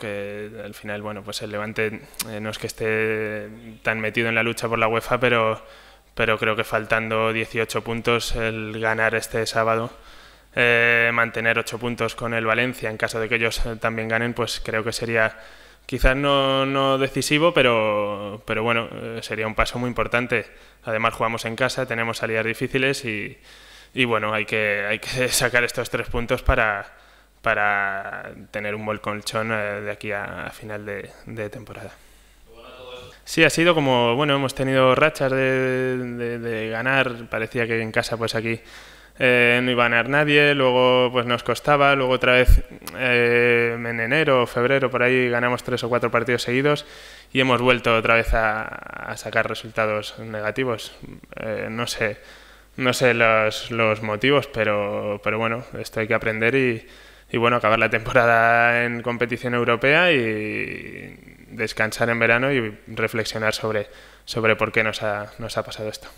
que al final, bueno, pues el Levante eh, no es que esté tan metido en la lucha por la UEFA, pero, pero creo que faltando 18 puntos, el ganar este sábado, eh, mantener 8 puntos con el Valencia, en caso de que ellos eh, también ganen, pues creo que sería quizás no, no decisivo, pero, pero bueno, sería un paso muy importante. Además jugamos en casa, tenemos salidas difíciles y, y bueno, hay que, hay que sacar estos tres puntos para para tener un buen colchón eh, de aquí a final de, temporada. Sí, ha sido como, bueno, hemos tenido rachas de, de, ganar, parecía que en casa pues aquí eh, no iba a ganar nadie, luego pues nos costaba, luego otra vez eh, en enero o febrero por ahí ganamos tres o cuatro partidos seguidos y hemos vuelto otra vez a, sacar resultados negativos. no sé, no sé los, los motivos, pero, pero bueno, esto hay que aprender y y bueno, acabar la temporada en competición europea y descansar en verano y reflexionar sobre, sobre por qué nos ha, nos ha pasado esto.